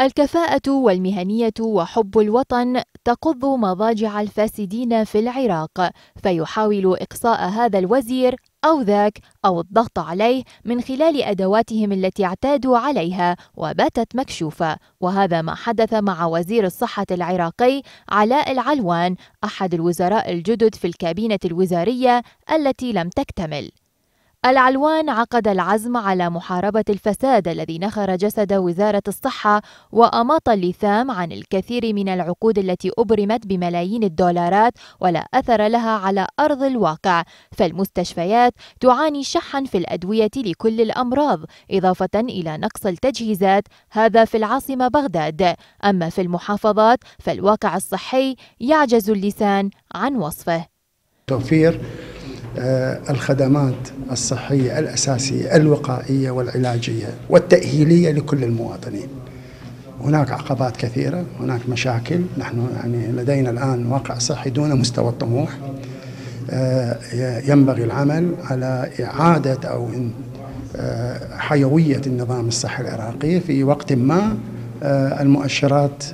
الكفاءة والمهنية وحب الوطن تقض مضاجع الفاسدين في العراق، فيحاول إقصاء هذا الوزير أو ذاك أو الضغط عليه من خلال أدواتهم التي اعتادوا عليها وباتت مكشوفة، وهذا ما حدث مع وزير الصحة العراقي علاء العلوان أحد الوزراء الجدد في الكابينة الوزارية التي لم تكتمل. العلوان عقد العزم على محاربة الفساد الذي نخر جسد وزارة الصحة وأماط اللثام عن الكثير من العقود التي أبرمت بملايين الدولارات ولا أثر لها على أرض الواقع فالمستشفيات تعاني شحا في الأدوية لكل الأمراض إضافة إلى نقص التجهيزات هذا في العاصمة بغداد أما في المحافظات فالواقع الصحي يعجز اللسان عن وصفه توفير آه، الخدمات الصحية الأساسية الوقائية والعلاجية والتأهيلية لكل المواطنين هناك عقبات كثيرة هناك مشاكل نحن يعني لدينا الآن واقع صحي دون مستوى الطموح آه، ينبغي العمل على إعادة أو آه، حيوية النظام الصحي العراقي في وقت ما المؤشرات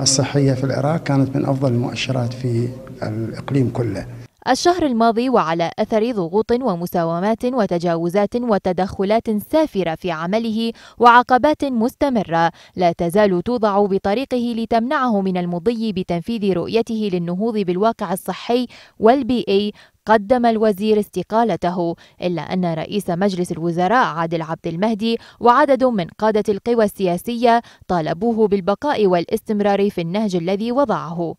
الصحية في العراق كانت من أفضل المؤشرات في الإقليم كله الشهر الماضي وعلى أثر ضغوط ومساومات وتجاوزات وتدخلات سافرة في عمله وعقبات مستمرة لا تزال توضع بطريقه لتمنعه من المضي بتنفيذ رؤيته للنهوض بالواقع الصحي والبيئي قدم الوزير استقالته إلا أن رئيس مجلس الوزراء عادل عبد المهدي وعدد من قادة القوى السياسية طالبوه بالبقاء والاستمرار في النهج الذي وضعه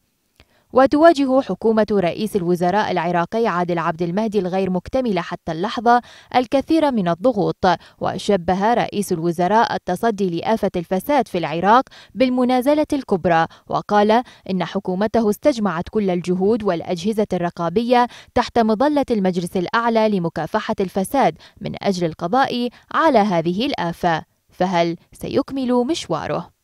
وتواجه حكومة رئيس الوزراء العراقي عادل عبد المهدي الغير مكتملة حتى اللحظة الكثير من الضغوط وشبه رئيس الوزراء التصدي لآفة الفساد في العراق بالمنازلة الكبرى وقال إن حكومته استجمعت كل الجهود والأجهزة الرقابية تحت مظلة المجلس الأعلى لمكافحة الفساد من أجل القضاء على هذه الآفة فهل سيكمل مشواره؟